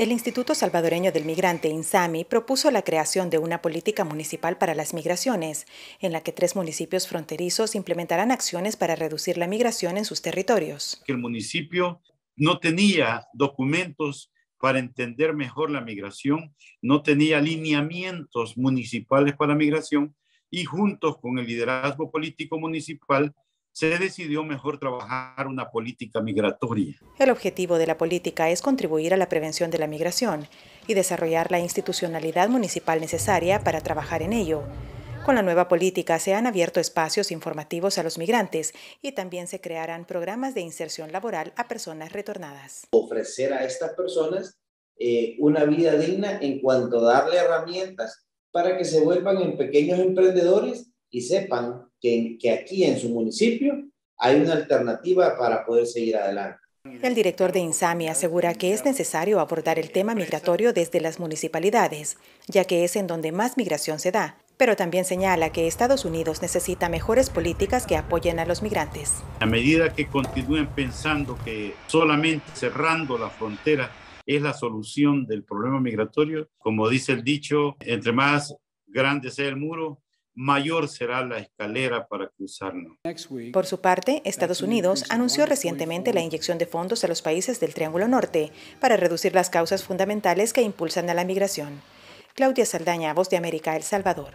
El Instituto Salvadoreño del Migrante, INSAMI, propuso la creación de una política municipal para las migraciones, en la que tres municipios fronterizos implementarán acciones para reducir la migración en sus territorios. El municipio no tenía documentos para entender mejor la migración, no tenía lineamientos municipales para migración y juntos con el liderazgo político municipal se decidió mejor trabajar una política migratoria. El objetivo de la política es contribuir a la prevención de la migración y desarrollar la institucionalidad municipal necesaria para trabajar en ello. Con la nueva política se han abierto espacios informativos a los migrantes y también se crearán programas de inserción laboral a personas retornadas. Ofrecer a estas personas eh, una vida digna en cuanto a darle herramientas para que se vuelvan en pequeños emprendedores y sepan que, que aquí en su municipio hay una alternativa para poder seguir adelante. El director de INSAMI asegura que es necesario abordar el tema migratorio desde las municipalidades, ya que es en donde más migración se da, pero también señala que Estados Unidos necesita mejores políticas que apoyen a los migrantes. A medida que continúen pensando que solamente cerrando la frontera es la solución del problema migratorio, como dice el dicho, entre más grande sea el muro, mayor será la escalera para cruzarnos. Por su parte, Estados Unidos anunció recientemente la inyección de fondos a los países del Triángulo Norte para reducir las causas fundamentales que impulsan a la migración. Claudia Saldaña, Voz de América, El Salvador.